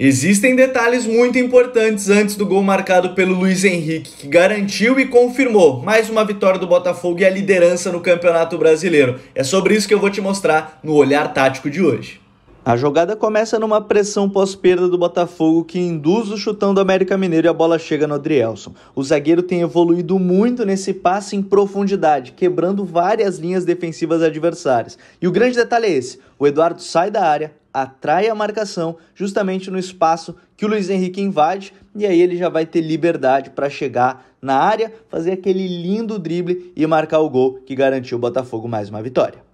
Existem detalhes muito importantes antes do gol marcado pelo Luiz Henrique, que garantiu e confirmou mais uma vitória do Botafogo e a liderança no Campeonato Brasileiro. É sobre isso que eu vou te mostrar no Olhar Tático de hoje. A jogada começa numa pressão pós-perda do Botafogo que induz o chutão do América Mineiro e a bola chega no Adrielson. O zagueiro tem evoluído muito nesse passe em profundidade, quebrando várias linhas defensivas adversárias. E o grande detalhe é esse: o Eduardo sai da área, atrai a marcação justamente no espaço que o Luiz Henrique invade e aí ele já vai ter liberdade para chegar na área, fazer aquele lindo drible e marcar o gol que garantiu o Botafogo mais uma vitória.